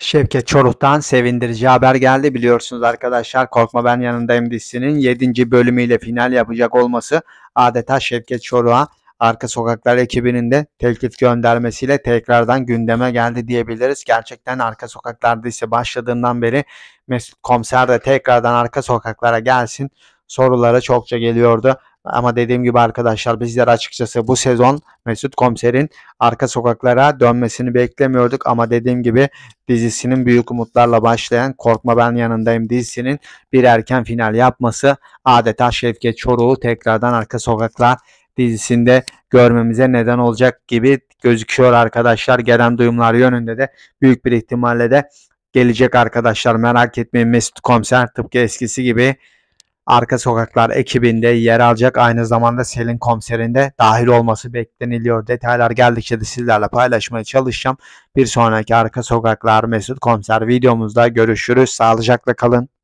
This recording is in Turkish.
Şevket Çoruk'tan sevindirici haber geldi biliyorsunuz arkadaşlar. Korkma Ben Yanındayım dizisinin 7. bölümüyle final yapacak olması adeta Şevket Çoruk'a Arka Sokaklar ekibinin de teklif göndermesiyle tekrardan gündeme geldi diyebiliriz. Gerçekten Arka Sokaklar dizisi başladığından beri Mesut Komiser de tekrardan Arka Sokaklara gelsin soruları çokça geliyordu. Ama dediğim gibi arkadaşlar bizler açıkçası bu sezon Mesut Komiser'in arka sokaklara dönmesini beklemiyorduk. Ama dediğim gibi dizisinin büyük umutlarla başlayan Korkma Ben Yanındayım dizisinin bir erken final yapması adeta Şevket Çoruh'u tekrardan arka sokaklar dizisinde görmemize neden olacak gibi gözüküyor arkadaşlar. Gelen duyumlar yönünde de büyük bir ihtimalle de gelecek arkadaşlar. Merak etmeyin Mesut Komiser tıpkı eskisi gibi Arka Sokaklar ekibinde yer alacak. Aynı zamanda Selin komiserinde dahil olması bekleniliyor. Detaylar geldikçe de sizlerle paylaşmaya çalışacağım. Bir sonraki Arka Sokaklar Mesut Komiser videomuzda görüşürüz. Sağlıcakla kalın.